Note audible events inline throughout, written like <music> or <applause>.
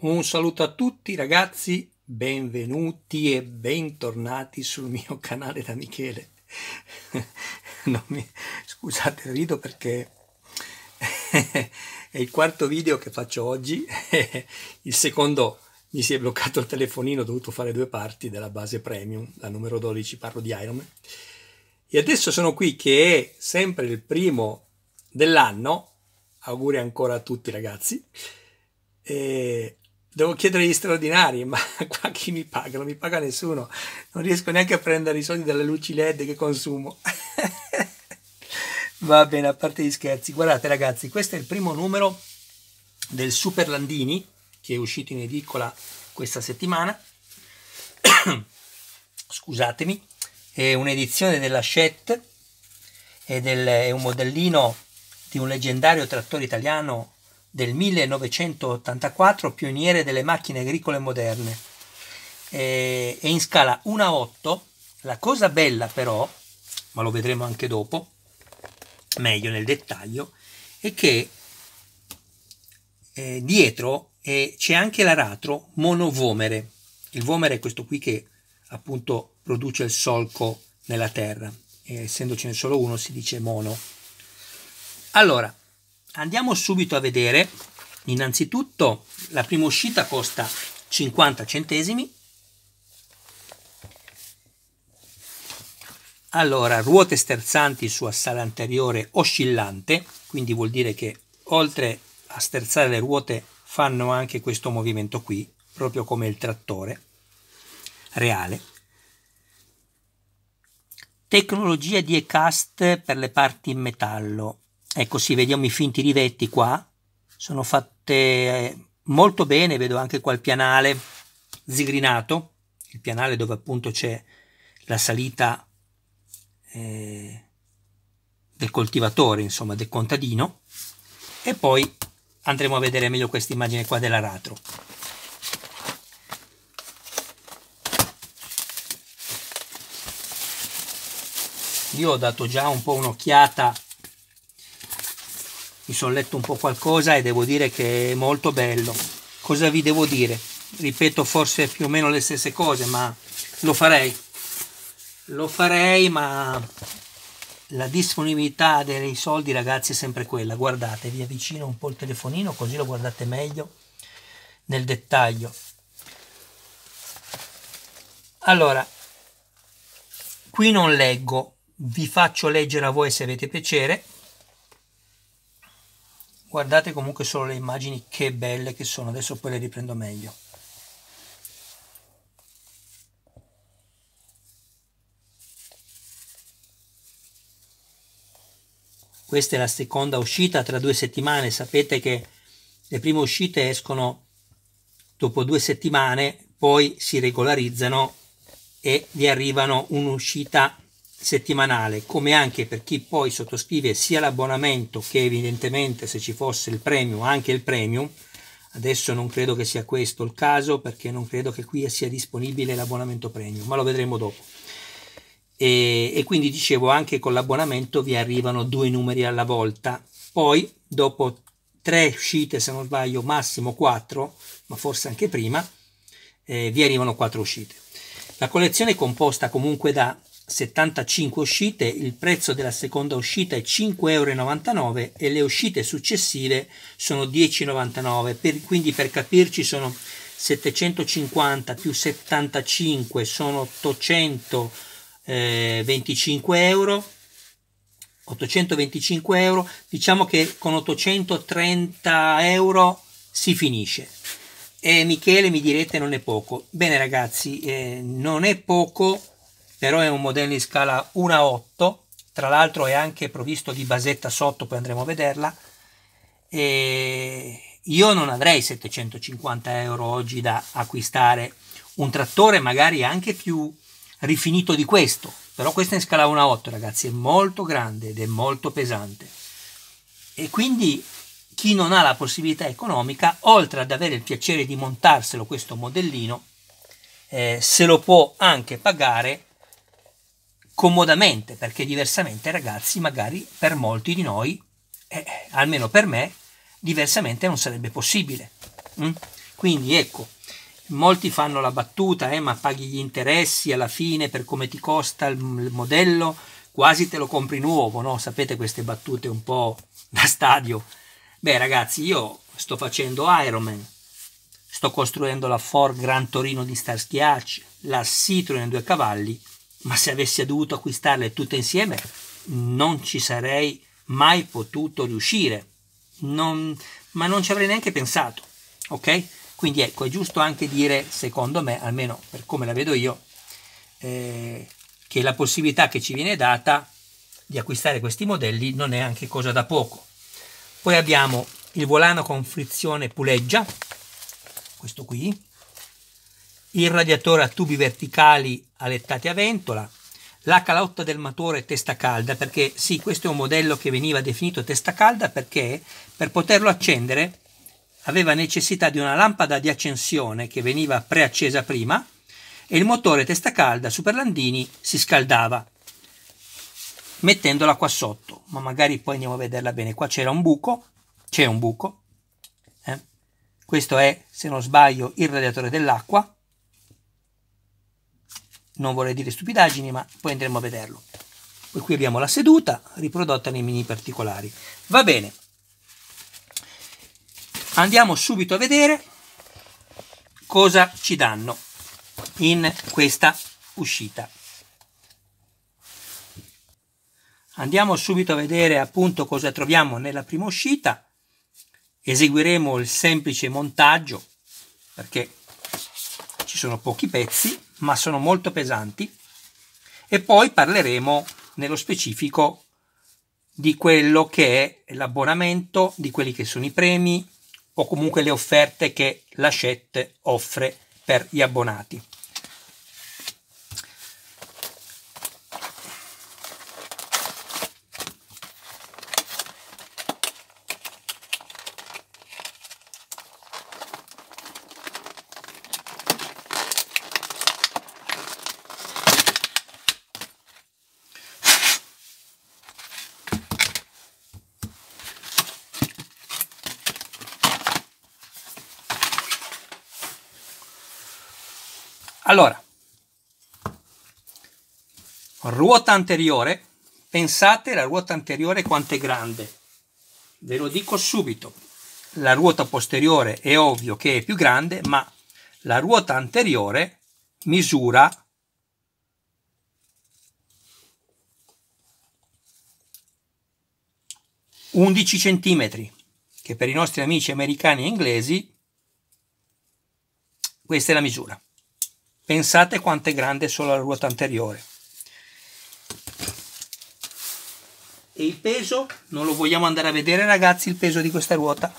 Un saluto a tutti ragazzi, benvenuti e bentornati sul mio <laughs> canale da Michele. <laughs> mi... Scusate, rido perché <laughs> è il quarto video che faccio oggi, il secondo mi si è bloccato il telefonino, ho dovuto fare due parti della base premium, la numero 12, parlo di Iron Man. E adesso sono qui che è sempre il primo dell'anno, auguri ancora a tutti ragazzi, e devo chiedere gli straordinari, ma <laughs> qua chi mi paga? Non mi paga nessuno, non riesco neanche a prendere i soldi dalle luci LED che consumo. <laughs> Va bene, a parte gli scherzi, guardate ragazzi, questo è il primo numero del Super Landini che è uscito in edicola questa settimana. <coughs> Scusatemi, è un'edizione della Shet, è, del, è un modellino di un leggendario trattore italiano del 1984, pioniere delle macchine agricole moderne, È in scala 1 a 8. La cosa bella però, ma lo vedremo anche dopo, meglio nel dettaglio, è che eh, dietro eh, c'è anche l'aratro monovomere. Il vomere è questo qui che appunto produce il solco nella terra, e essendocene solo uno si dice mono. Allora, Andiamo subito a vedere, innanzitutto la prima uscita costa 50 centesimi. Allora, ruote sterzanti su assale anteriore oscillante, quindi vuol dire che oltre a sterzare le ruote fanno anche questo movimento qui, proprio come il trattore reale. Tecnologia di e-cast per le parti in metallo, Ecco, sì, vediamo i finti rivetti qua, sono fatte eh, molto bene, vedo anche qua il pianale zigrinato, il pianale dove appunto c'è la salita eh, del coltivatore, insomma, del contadino, e poi andremo a vedere meglio questa immagine qua dell'aratro. Io ho dato già un po' un'occhiata mi sono letto un po' qualcosa e devo dire che è molto bello. Cosa vi devo dire? Ripeto forse più o meno le stesse cose, ma lo farei. Lo farei, ma la disponibilità dei soldi ragazzi è sempre quella. Guardate, vi avvicino un po' il telefonino così lo guardate meglio nel dettaglio. Allora, qui non leggo, vi faccio leggere a voi se avete piacere, guardate comunque solo le immagini che belle che sono adesso poi le riprendo meglio questa è la seconda uscita tra due settimane sapete che le prime uscite escono dopo due settimane poi si regolarizzano e vi arrivano un'uscita settimanale come anche per chi poi sottoscrive sia l'abbonamento che evidentemente se ci fosse il premio anche il premium adesso non credo che sia questo il caso perché non credo che qui sia disponibile l'abbonamento premium ma lo vedremo dopo e, e quindi dicevo anche con l'abbonamento vi arrivano due numeri alla volta poi dopo tre uscite se non sbaglio massimo quattro ma forse anche prima eh, vi arrivano quattro uscite la collezione è composta comunque da 75 uscite, il prezzo della seconda uscita è 5,99 euro e le uscite successive sono 10,99 euro. per, quindi per capirci sono 750 più 75 sono 825 eh, euro 825 euro diciamo che con 830 euro si finisce e eh, Michele mi direte non è poco bene ragazzi eh, non è poco però è un modello in scala 1 a 8 tra l'altro è anche provvisto di basetta sotto poi andremo a vederla e io non avrei 750 euro oggi da acquistare un trattore magari anche più rifinito di questo però questo è in scala 1 a 8 ragazzi è molto grande ed è molto pesante e quindi chi non ha la possibilità economica oltre ad avere il piacere di montarselo questo modellino eh, se lo può anche pagare comodamente, perché diversamente ragazzi, magari per molti di noi, eh, almeno per me, diversamente non sarebbe possibile. Mm? Quindi ecco, molti fanno la battuta, eh, ma paghi gli interessi alla fine per come ti costa il, modello, quasi te lo compri nuovo, no? Sapete queste battute un po' da stadio. Beh ragazzi, io sto facendo Ironman, sto costruendo la Ford Gran Torino di Starschiacci, la Citroen 2 cavalli, ma se avessi dovuto acquistarle tutte insieme non ci sarei mai potuto riuscire, non, ma non ci avrei neanche pensato, ok? Quindi ecco, è giusto anche dire, secondo me, almeno per come la vedo io, eh, che la possibilità che ci viene data di acquistare questi modelli non è anche cosa da poco. Poi abbiamo il volano con frizione puleggia, questo qui, il radiatore a tubi verticali alettate a ventola, la calotta del motore testa calda, perché sì, questo è un modello che veniva definito testa calda perché per poterlo accendere aveva necessità di una lampada di accensione che veniva preaccesa prima e il motore testa calda Superlandini si scaldava mettendola qua sotto, ma magari poi andiamo a vederla bene. Qua c'era un buco, c'è un buco, eh? questo è se non sbaglio il radiatore dell'acqua non vorrei dire stupidaggini, ma poi andremo a vederlo. Poi qui abbiamo la seduta riprodotta nei mini particolari. Va bene, andiamo subito a vedere cosa ci danno in questa uscita. Andiamo subito a vedere appunto cosa troviamo nella prima uscita. Eseguiremo il semplice montaggio perché ci sono pochi pezzi ma sono molto pesanti e poi parleremo nello specifico di quello che è l'abbonamento, di quelli che sono i premi o comunque le offerte che la Shet offre per gli abbonati. ruota anteriore, pensate la ruota anteriore quanto è grande. Ve lo dico subito, la ruota posteriore è ovvio che è più grande, ma la ruota anteriore misura 11 centimetri, che per i nostri amici americani e inglesi questa è la misura. Pensate quanto è grande solo la ruota anteriore. e il peso non lo vogliamo andare a vedere ragazzi il peso di questa ruota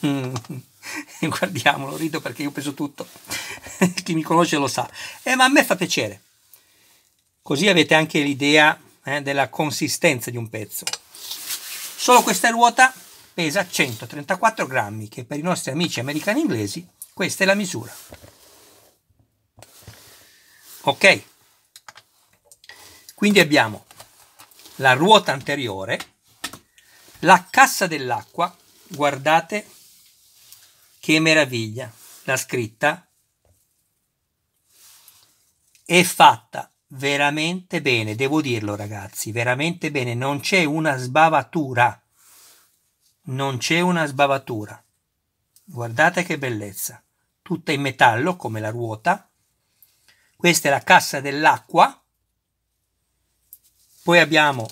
<laughs> guardiamolo rido perché io peso tutto <laughs> chi mi conosce lo sa eh, ma a me fa piacere così avete anche l'idea eh, della consistenza di un pezzo solo questa ruota pesa 134 grammi che per i nostri amici americani inglesi questa è la misura ok quindi abbiamo la ruota anteriore, la cassa dell'acqua, guardate che meraviglia, la scritta è fatta veramente bene, devo dirlo ragazzi, veramente bene, non c'è una sbavatura, non c'è una sbavatura. Guardate che bellezza, tutta in metallo come la ruota. Questa è la cassa dell'acqua poi abbiamo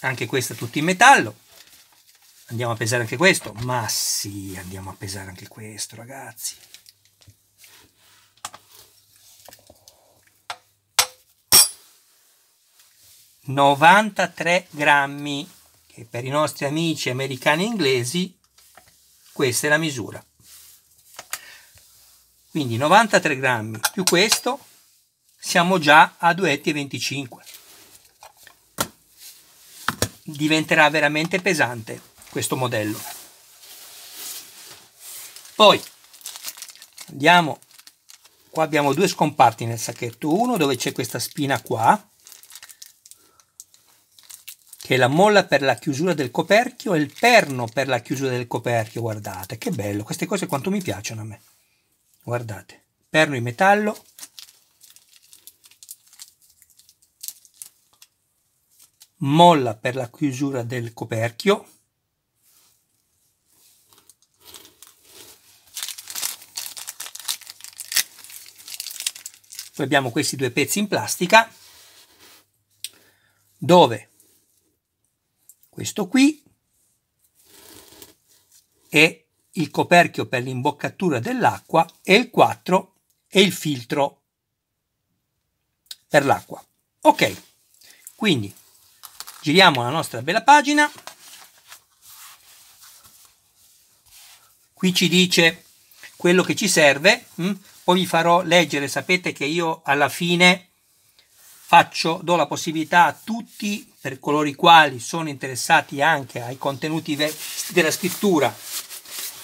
anche questa tutta in metallo. Andiamo a pesare anche questo. Ma sì, andiamo a pesare anche questo, ragazzi. «93 grammi» che per i nostri amici americani e inglesi questa è la misura. Quindi 93 grammi più questo siamo già a 2,25 etti diventerà veramente pesante questo modello. Poi andiamo, qua abbiamo due scomparti nel sacchetto, uno dove c'è questa spina qua, che è la molla per la chiusura del coperchio e il perno per la chiusura del coperchio, guardate, che bello, queste cose quanto mi piacciono a me, guardate, perno in metallo, molla per la chiusura del coperchio poi abbiamo questi due pezzi in plastica dove questo qui è il coperchio per l'imboccatura dell'acqua e il 4 è il filtro per l'acqua ok quindi Giriamo la nostra bella pagina. Qui ci dice quello che ci serve. Mm? Poi vi farò leggere, sapete che io alla fine faccio, do la possibilità a tutti, per coloro i quali sono interessati anche ai contenuti della scrittura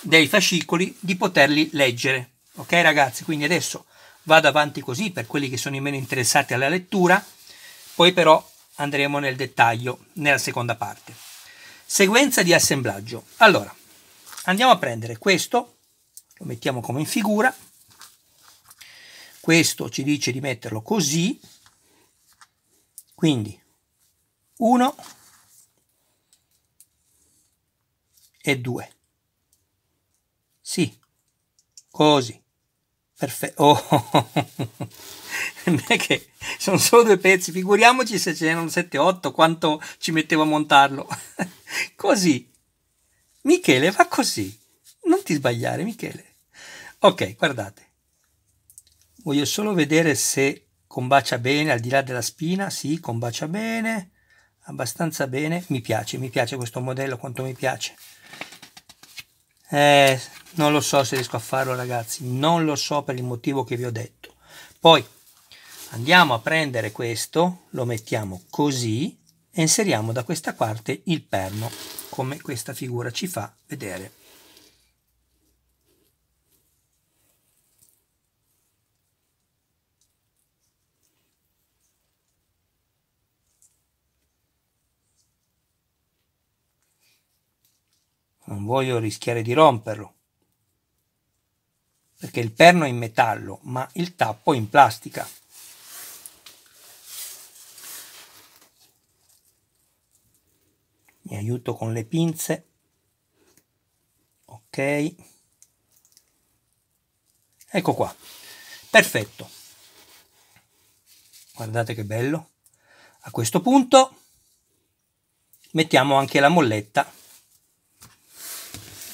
dei fascicoli, di poterli leggere. Ok ragazzi, quindi adesso vado avanti così per quelli che sono i meno interessati alla lettura, poi però andremo nel dettaglio nella seconda parte. Sequenza di assemblaggio. Allora, andiamo a prendere questo, lo mettiamo come in figura, questo ci dice di metterlo così, quindi 1 e 2. Sì, così. Perfetto. Oh. che sono solo due pezzi, figuriamoci se ce n'erano 7-8, quanto ci mettevo a montarlo. così. Michele, fa così. Non ti sbagliare, Michele. Ok, guardate. Voglio solo vedere se combacia bene al di là della spina. Sì, combacia bene, abbastanza bene. Mi piace, mi piace questo modello, quanto mi piace. Eh, non lo so se riesco a farlo ragazzi non lo so per il motivo che vi ho detto poi andiamo a prendere questo lo mettiamo così e inseriamo da questa parte il perno come questa figura ci fa vedere non voglio rischiare di romperlo perché il perno è in metallo, ma il tappo è in plastica. Mi aiuto con le pinze. Ok. Ecco qua. Perfetto. Guardate che bello. A questo punto mettiamo anche la molletta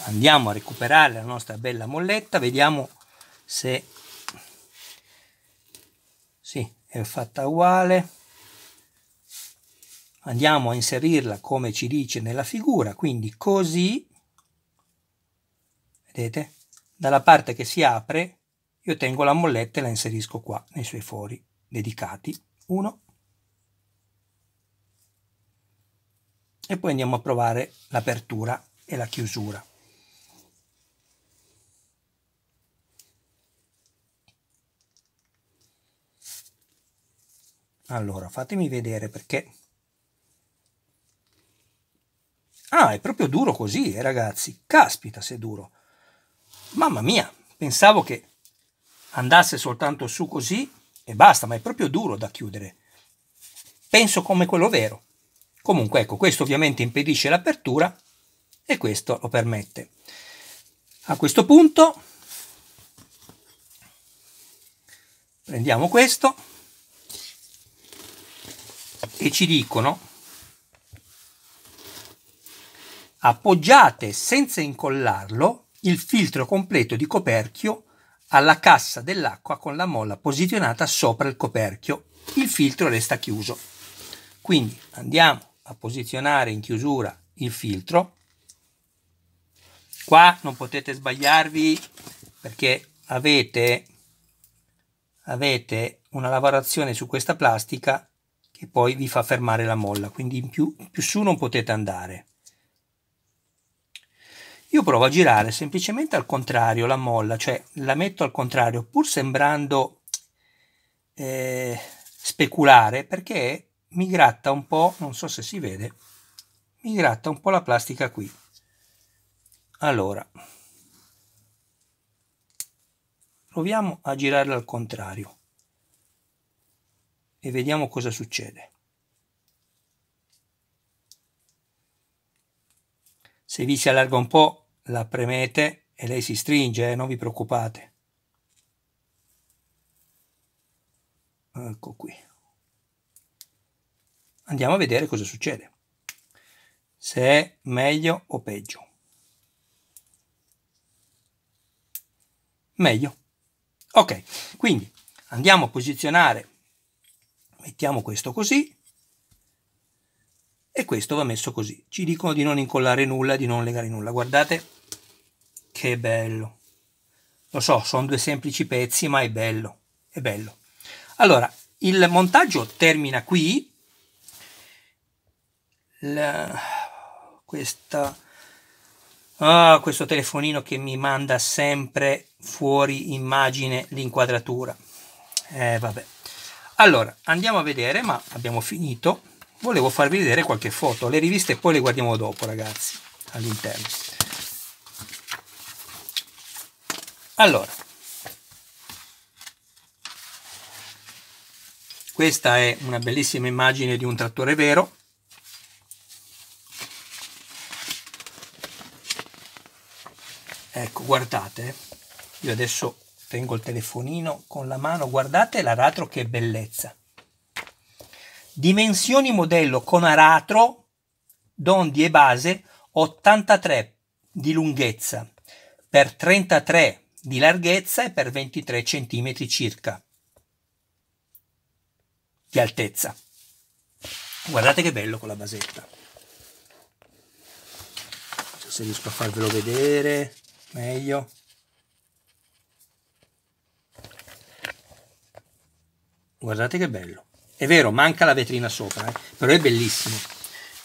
andiamo a recuperare la nostra bella molletta vediamo se sì, è fatta uguale andiamo a inserirla come ci dice nella figura quindi così vedete dalla parte che si apre io tengo la molletta e la inserisco qua nei suoi fori dedicati 1 e poi andiamo a provare l'apertura e la chiusura allora fatemi vedere perché ah è proprio duro così eh, ragazzi caspita se è duro mamma mia pensavo che andasse soltanto su così e basta ma è proprio duro da chiudere penso come quello vero comunque ecco questo ovviamente impedisce l'apertura e questo lo permette a questo punto prendiamo questo che ci dicono appoggiate senza incollarlo il filtro completo di coperchio alla cassa dell'acqua con la molla posizionata sopra il coperchio. Il filtro resta chiuso. Quindi andiamo a posizionare in chiusura il filtro. Qua non potete sbagliarvi perché avete, avete una lavorazione su questa plastica che poi vi fa fermare la molla, quindi in più, più su non potete andare. Io provo a girare semplicemente al contrario la molla, cioè la metto al contrario, pur sembrando eh, speculare, perché mi gratta un po', non so se si vede, mi gratta un po' la plastica qui. Allora, proviamo a girarla al contrario e vediamo cosa succede. Se vi si allarga un po', la premete e lei si stringe, eh? non vi preoccupate. Ecco qui. Andiamo a vedere cosa succede. Se è meglio o peggio. Meglio. Ok, quindi andiamo a posizionare Mettiamo questo così e questo va messo così. Ci dicono di non incollare nulla, di non legare nulla. Guardate che bello. Lo so, sono due semplici pezzi, ma è bello, è bello. Allora, il montaggio termina qui. La, questa, ah, questo telefonino che mi manda sempre fuori immagine l'inquadratura. Eh, vabbè allora andiamo a vedere ma abbiamo finito volevo farvi vedere qualche foto le riviste poi le guardiamo dopo ragazzi all'interno allora questa è una bellissima immagine di un trattore vero ecco guardate eh. io adesso Tengo il telefonino con la mano, guardate l'aratro che bellezza. Dimensioni modello con aratro, dondi e base 83 di lunghezza per 33 di larghezza e per 23 cm circa di altezza. Guardate che bello con la basetta. Se riesco a farvelo vedere meglio. Guardate che bello. È vero, manca la vetrina sopra, eh? però è bellissimo.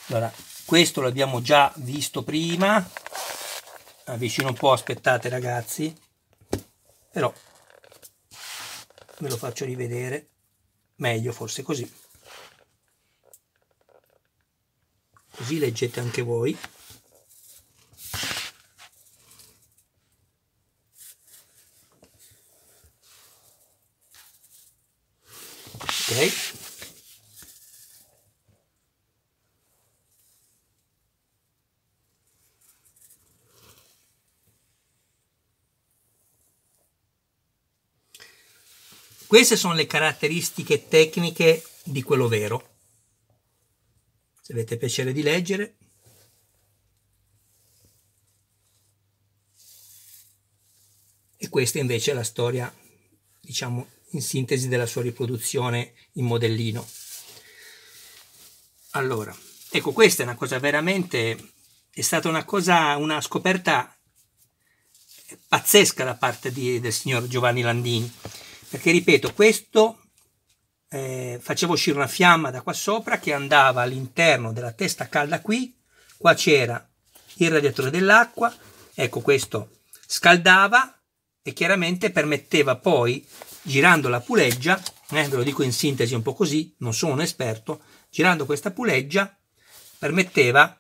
Allora, questo l'abbiamo già visto prima. Avvicino ah, un po', aspettate ragazzi. Però ve lo faccio rivedere meglio, forse così. Così leggete anche voi. Queste sono le caratteristiche tecniche di quello vero. Se avete piacere di leggere. E questa invece è la storia, diciamo, in sintesi della sua riproduzione in modellino. Allora, ecco, questa è una cosa veramente, è stata una cosa, una scoperta pazzesca da parte di, del signor Giovanni Landini perché ripeto questo eh, facevo uscire una fiamma da qua sopra che andava all'interno della testa calda qui qua c'era il radiatore dell'acqua ecco questo scaldava e chiaramente permetteva poi girando la puleggia eh, ve lo dico in sintesi un po' così non sono un esperto girando questa puleggia permetteva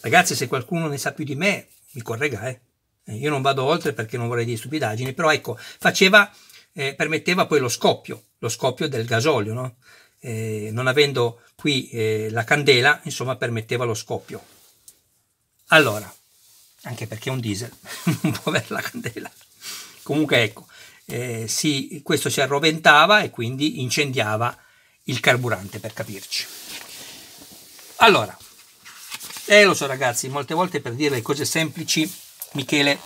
ragazzi se qualcuno ne sa più di me mi corregga eh eh, io non vado oltre perché non vorrei dire stupidaggini, però ecco, faceva, eh, permetteva poi lo scoppio, lo scoppio del gasolio, no? eh, non avendo qui eh, la candela, insomma, permetteva lo scoppio. Allora, anche perché è un diesel, <laughs> non può avere la candela. Comunque ecco, eh, si, questo si arroventava e quindi incendiava il carburante, per capirci. Allora, eh, lo so ragazzi, molte volte per dire le cose semplici Michele,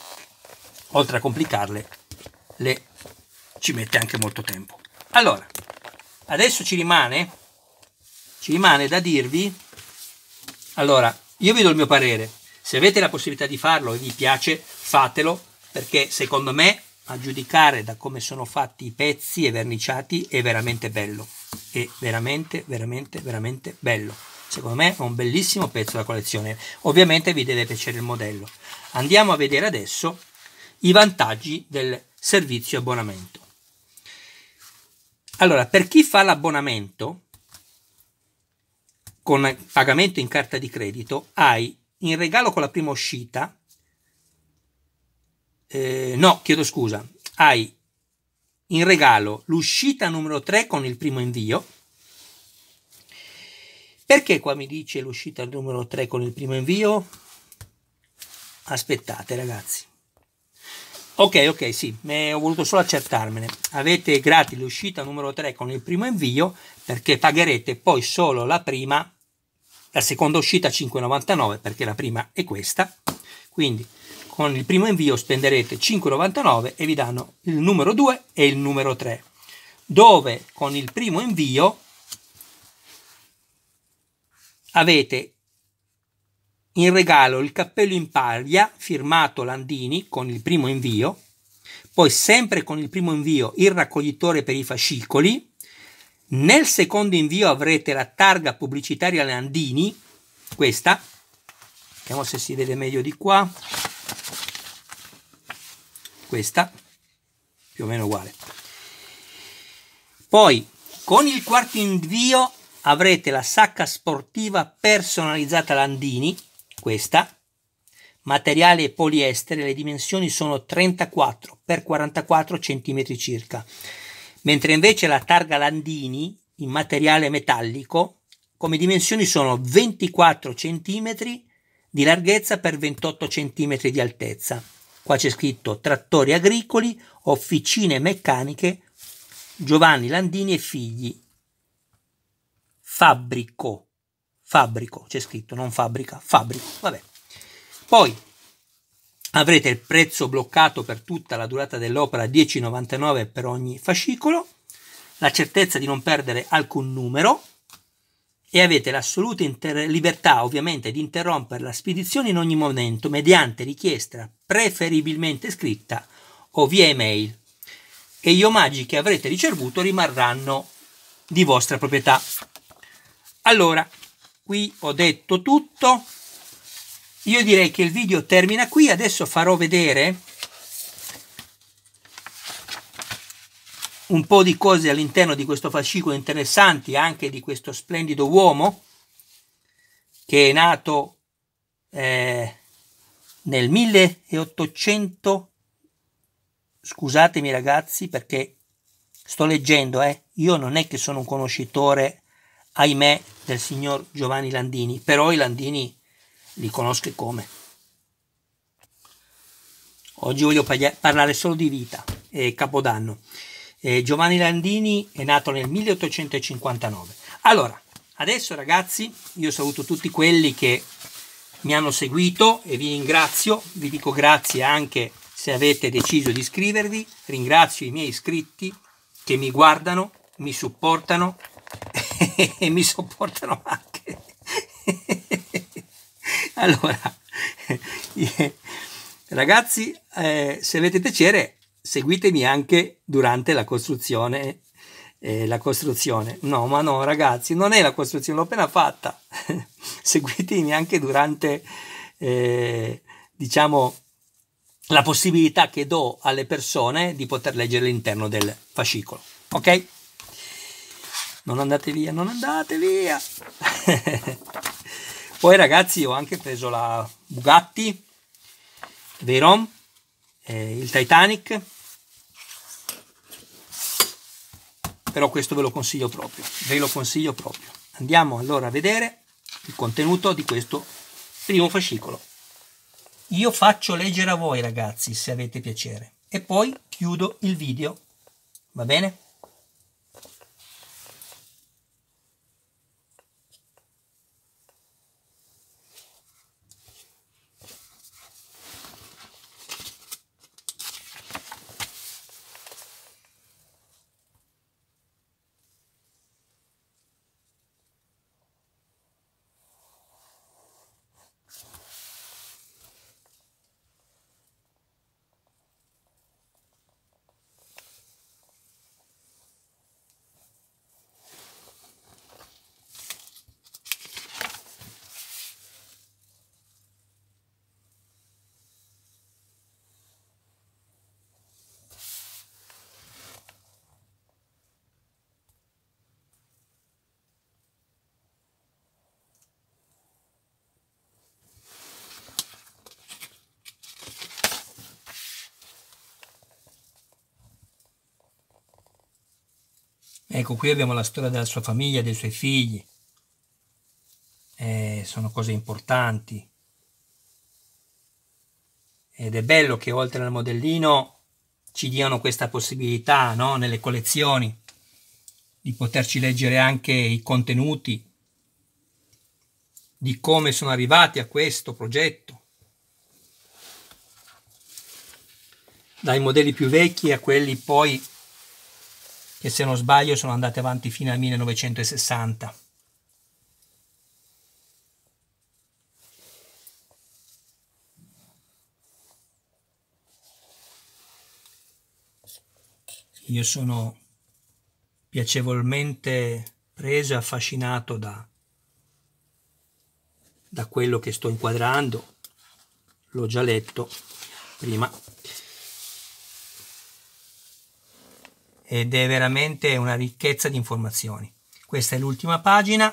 oltre a complicarle, le ci mette anche molto tempo. Allora, adesso ci rimane, ci rimane da dirvi, allora, io vi do il mio parere, se avete la possibilità di farlo e vi piace, fatelo, perché secondo me, a giudicare da come sono fatti i pezzi e verniciati, è veramente bello, è veramente, veramente, veramente bello secondo me è un bellissimo pezzo da collezione. Ovviamente vi deve piacere il modello. Andiamo a vedere adesso i vantaggi del servizio abbonamento. Allora, per chi fa l'abbonamento con pagamento in carta di credito, hai in regalo con la prima uscita, eh, no, chiedo scusa, hai in regalo l'uscita numero 3 con il primo invio, perché qua mi dice l'uscita numero 3 con il primo invio? Aspettate ragazzi. Ok, ok, sì, ho voluto solo accertarmene. Avete gratis l'uscita numero 3 con il primo invio perché pagherete poi solo la prima, la seconda uscita 5,99 perché la prima è questa. Quindi con il primo invio spenderete 5,99 e vi danno il numero 2 e il numero 3, dove con il primo invio avete in regalo il cappello in paglia firmato Landini con il primo invio, poi sempre con il primo invio il raccoglitore per i fascicoli, nel secondo invio avrete la targa pubblicitaria Landini, questa, vediamo se si vede meglio di qua, questa, più o meno uguale. Poi con il quarto invio avrete la sacca sportiva personalizzata Landini, questa, materiale poliestere, le dimensioni sono 34 x 44 cm circa, mentre invece la targa Landini in materiale metallico come dimensioni sono 24 cm di larghezza per 28 cm di altezza. Qua c'è scritto trattori agricoli, officine meccaniche, Giovanni Landini e figli, fabbrico, fabbrico, c'è scritto, non fabbrica, fabbrico, vabbè. Poi avrete il prezzo bloccato per tutta la durata dell'opera 10,99 per ogni fascicolo, la certezza di non perdere alcun numero e avete l'assoluta inter- libertà ovviamente di interrompere la spedizione in ogni momento mediante richiesta preferibilmente scritta o via email e gli omaggi che avrete ricevuto rimarranno di vostra proprietà. Allora, qui ho detto tutto. Io direi che il video termina qui. Adesso farò vedere un po' di cose all'interno di questo fascicolo interessanti, anche di questo splendido uomo che è nato eh, nel 1800 scusatemi ragazzi perché sto leggendo eh io non è che sono un conoscitore ahimè, del signor Giovanni Landini, però i Landini li conosco come. Oggi voglio parlare solo di vita e Capodanno. Eh, Giovanni Landini è nato nel 1859. Allora, adesso ragazzi, io saluto tutti quelli che mi hanno seguito e vi ringrazio, vi dico grazie anche se avete deciso di iscrivervi, ringrazio i miei iscritti che mi guardano, mi supportano <laughs> e mi sopportano anche. <laughs> allora, <laughs> ragazzi, eh, se avete piacere, seguitemi anche durante la costruzione. Eh, la costruzione, no, ma no, ragazzi, non è la costruzione, l'ho appena fatta. seguitemi anche durante, eh, diciamo, la possibilità che do alle persone di poter leggere l'interno del fascicolo. Ok? non andate via, non andate via. <laughs> Poi ragazzi ho anche preso la Bugatti, vero? Eh, il Titanic. Però questo ve lo consiglio proprio, ve lo consiglio proprio. Andiamo allora a vedere il contenuto di questo primo fascicolo. Io faccio leggere a voi ragazzi se avete piacere e poi chiudo il video, va bene? Ecco, qui abbiamo la storia della sua famiglia, dei suoi figli. Eh, sono cose importanti. Ed è bello che oltre al modellino ci diano questa possibilità no? nelle collezioni di poterci leggere anche i contenuti di come sono arrivati a questo progetto. Dai modelli più vecchi a quelli poi che se non sbaglio sono andate avanti fino al 1960. Io sono piacevolmente preso e affascinato da, da quello che sto inquadrando, l'ho già letto prima. ed è veramente una ricchezza di informazioni. Questa è l'ultima pagina.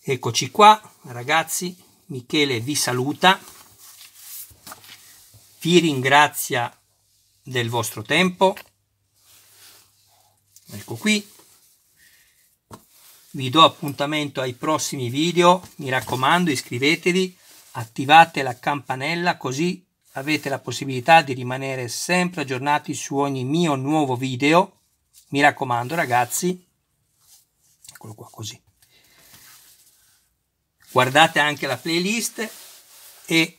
Eccoci qua, ragazzi. Michele vi saluta, vi ringrazia del vostro tempo. Ecco qui. Vi do appuntamento ai prossimi video. Mi raccomando, iscrivetevi, attivate la campanella così avete la possibilità di rimanere sempre aggiornati su ogni mio nuovo video. Mi raccomando ragazzi, eccolo qua così. Guardate anche la playlist e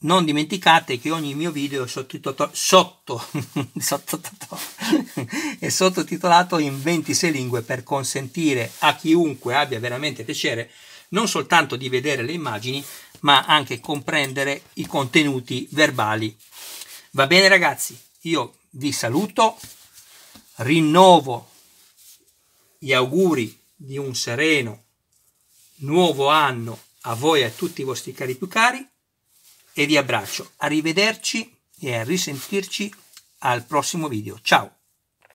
non dimenticate che ogni mio video è sottotitolato, sotto, <laughs> <laughs> è sottotitolato in 26 lingue per consentire a chiunque abbia veramente piacere non soltanto di vedere le immagini, ma anche comprendere i contenuti verbali. Va bene ragazzi, io vi saluto, rinnovo gli auguri di un sereno nuovo anno a voi e a tutti i vostri cari più cari e vi abbraccio. Arrivederci e a risentirci al prossimo video. Ciao!